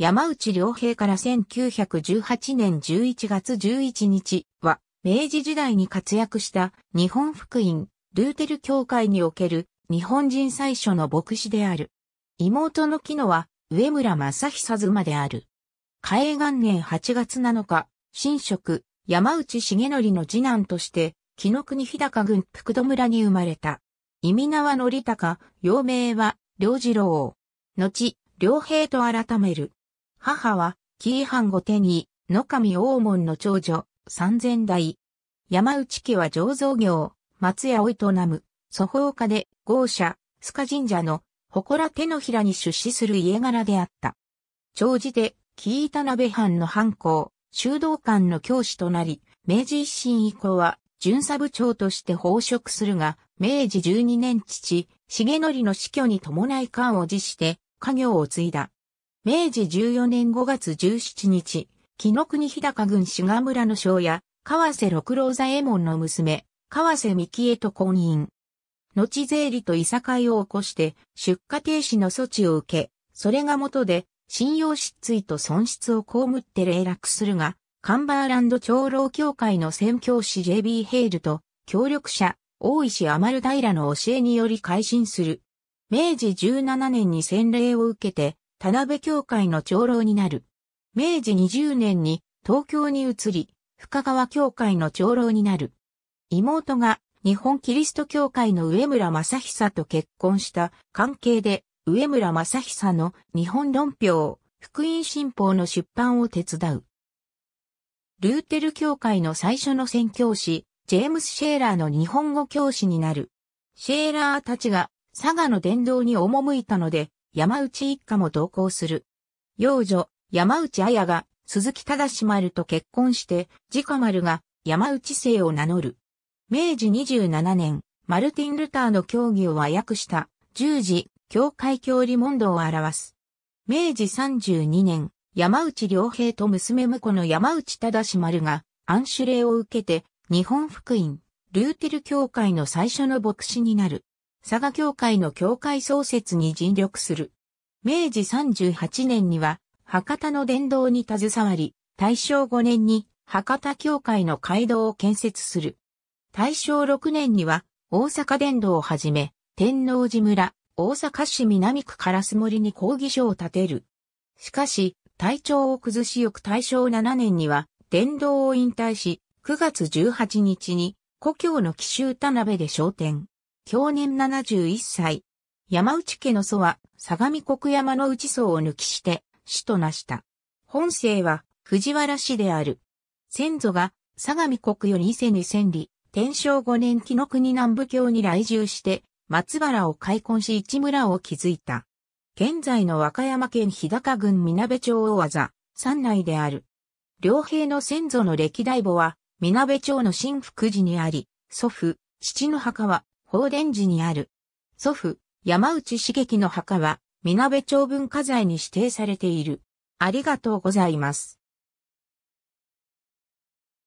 山内良平から1918年11月11日は、明治時代に活躍した日本福音、ルーテル教会における日本人最初の牧師である。妹の木野は、上村正久妻である。嘉永元年8月7日、神職、山内重則の次男として、木の国日高郡福戸村に生まれた。意味は則高、幼名は、良次郎。後、良平と改める。母は、紀伊藩御手に、野上大門の長女、三千代。山内家は醸造業、松屋を営む、祖宝家で、豪社、須賀神社の、祠手のひらに出資する家柄であった。長寺で、紀伊田辺藩の藩校、修道館の教師となり、明治維新以降は、巡査部長として奉職するが、明治十二年父、重則の死去に伴い官を辞して、家業を継いだ。明治14年5月17日、木の国日高郡志賀村の庄屋、川瀬六郎左衛門の娘、川瀬木江と婚姻。後税理と諍いを起こして出荷停止の措置を受け、それが元で信用失墜と損失を被って霊落するが、カンバーランド長老協会の宣教師 JB ヘイルと協力者、大石余平の教えにより改心する。明治17年に洗礼を受けて、田辺教会の長老になる。明治20年に東京に移り、深川教会の長老になる。妹が日本キリスト教会の上村正久と結婚した関係で、上村正久の日本論評、福音新報の出版を手伝う。ルーテル教会の最初の宣教師、ジェームス・シェーラーの日本語教師になる。シェーラーたちが佐賀の伝道に赴いたので、山内一家も同行する。幼女、山内綾が、鈴木忠丸と結婚して、自家丸が山内姓を名乗る。明治27年、マルティン・ルターの教義を和訳した十字教会教理問答を表す。明治32年、山内良平と娘婿の山内忠丸が暗種礼を受けて日本福音、ルーテル教会の最初の牧師になる。佐賀教会の教会創設に尽力する。明治38年には、博多の伝道に携わり、大正5年に博多教会の街道を建設する。大正6年には、大阪伝道をはじめ、天王寺村、大阪市南区烏森に講義所を建てる。しかし、体調を崩しよく大正7年には、伝道を引退し、9月18日に、故郷の紀州田辺で昇天。享年71歳。山内家の祖は、相模国山の内層を抜きして、死となした。本姓は、藤原氏である。先祖が、相模国より伊勢に千里、天正5年紀の国南部郷に来住して、松原を開墾し市村を築いた。現在の和歌山県日高郡みなべ町大技、山内である。両兵の先祖の歴代母は、みなべ町の新福寺にあり、祖父、父の墓は、放殿寺にある。祖父、山内茂樹の墓は、みなべ町文化財に指定されている。ありがとうございます。